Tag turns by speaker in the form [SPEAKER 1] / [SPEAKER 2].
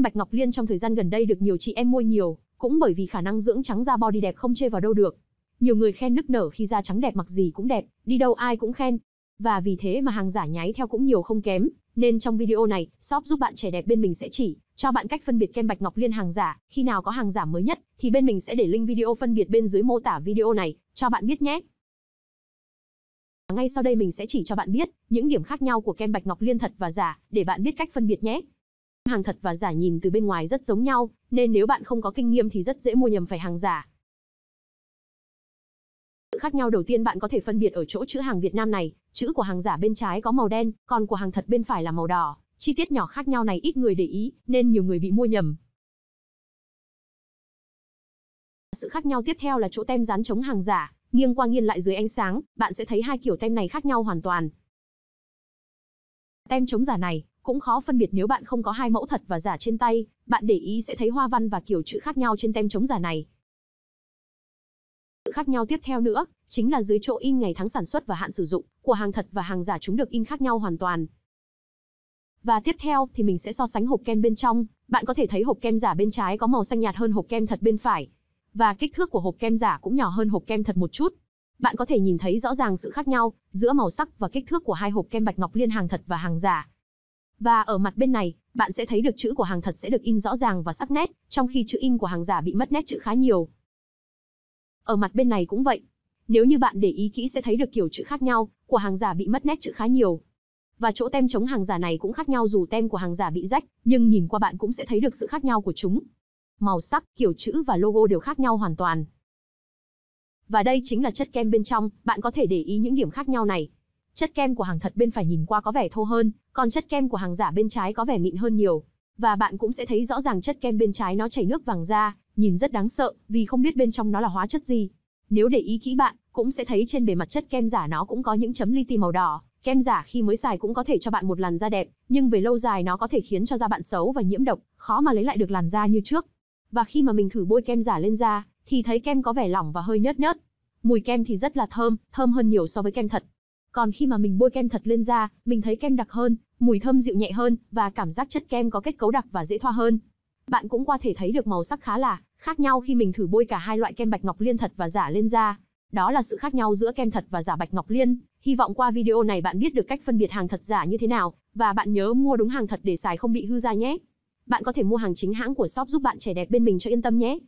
[SPEAKER 1] Bạch Ngọc Liên trong thời gian gần đây được nhiều chị em mua nhiều, cũng bởi vì khả năng dưỡng trắng da body đẹp không chê vào đâu được. Nhiều người khen nức nở khi da trắng đẹp mặc gì cũng đẹp, đi đâu ai cũng khen. Và vì thế mà hàng giả nháy theo cũng nhiều không kém, nên trong video này, shop giúp bạn trẻ đẹp bên mình sẽ chỉ cho bạn cách phân biệt kem Bạch Ngọc Liên hàng giả, khi nào có hàng giả mới nhất thì bên mình sẽ để link video phân biệt bên dưới mô tả video này cho bạn biết nhé. Ngay sau đây mình sẽ chỉ cho bạn biết những điểm khác nhau của kem Bạch Ngọc Liên thật và giả để bạn biết cách phân biệt nhé. Hàng thật và giả nhìn từ bên ngoài rất giống nhau, nên nếu bạn không có kinh nghiệm thì rất dễ mua nhầm phải hàng giả. Sự khác nhau đầu tiên bạn có thể phân biệt ở chỗ chữ hàng Việt Nam này, chữ của hàng giả bên trái có màu đen, còn của hàng thật bên phải là màu đỏ. Chi tiết nhỏ khác nhau này ít người để ý, nên nhiều người bị mua nhầm. Sự khác nhau tiếp theo là chỗ tem dán chống hàng giả, nghiêng qua nghiêng lại dưới ánh sáng, bạn sẽ thấy hai kiểu tem này khác nhau hoàn toàn. Tem chống giả này, cũng khó phân biệt nếu bạn không có hai mẫu thật và giả trên tay, bạn để ý sẽ thấy hoa văn và kiểu chữ khác nhau trên tem chống giả này. Sự khác nhau tiếp theo nữa, chính là dưới chỗ in ngày tháng sản xuất và hạn sử dụng của hàng thật và hàng giả chúng được in khác nhau hoàn toàn. Và tiếp theo thì mình sẽ so sánh hộp kem bên trong, bạn có thể thấy hộp kem giả bên trái có màu xanh nhạt hơn hộp kem thật bên phải. Và kích thước của hộp kem giả cũng nhỏ hơn hộp kem thật một chút. Bạn có thể nhìn thấy rõ ràng sự khác nhau giữa màu sắc và kích thước của hai hộp kem bạch ngọc liên hàng thật và hàng giả. Và ở mặt bên này, bạn sẽ thấy được chữ của hàng thật sẽ được in rõ ràng và sắc nét, trong khi chữ in của hàng giả bị mất nét chữ khá nhiều. Ở mặt bên này cũng vậy. Nếu như bạn để ý kỹ sẽ thấy được kiểu chữ khác nhau, của hàng giả bị mất nét chữ khá nhiều. Và chỗ tem chống hàng giả này cũng khác nhau dù tem của hàng giả bị rách, nhưng nhìn qua bạn cũng sẽ thấy được sự khác nhau của chúng. Màu sắc, kiểu chữ và logo đều khác nhau hoàn toàn. Và đây chính là chất kem bên trong, bạn có thể để ý những điểm khác nhau này. Chất kem của hàng thật bên phải nhìn qua có vẻ thô hơn, còn chất kem của hàng giả bên trái có vẻ mịn hơn nhiều. Và bạn cũng sẽ thấy rõ ràng chất kem bên trái nó chảy nước vàng ra, nhìn rất đáng sợ, vì không biết bên trong nó là hóa chất gì. Nếu để ý kỹ bạn, cũng sẽ thấy trên bề mặt chất kem giả nó cũng có những chấm li ti màu đỏ. Kem giả khi mới xài cũng có thể cho bạn một làn da đẹp, nhưng về lâu dài nó có thể khiến cho da bạn xấu và nhiễm độc, khó mà lấy lại được làn da như trước. Và khi mà mình thử bôi kem giả lên da, thì thấy kem có vẻ lỏng và hơi nhớt nhớt. Mùi kem thì rất là thơm, thơm hơn nhiều so với kem thật. Còn khi mà mình bôi kem thật lên da, mình thấy kem đặc hơn, mùi thơm dịu nhẹ hơn và cảm giác chất kem có kết cấu đặc và dễ thoa hơn. Bạn cũng có thể thấy được màu sắc khá là khác nhau khi mình thử bôi cả hai loại kem bạch ngọc liên thật và giả lên da. Đó là sự khác nhau giữa kem thật và giả bạch ngọc liên. Hy vọng qua video này bạn biết được cách phân biệt hàng thật giả như thế nào và bạn nhớ mua đúng hàng thật để xài không bị hư da nhé. Bạn có thể mua hàng chính hãng của shop giúp bạn trẻ đẹp bên mình cho yên tâm nhé.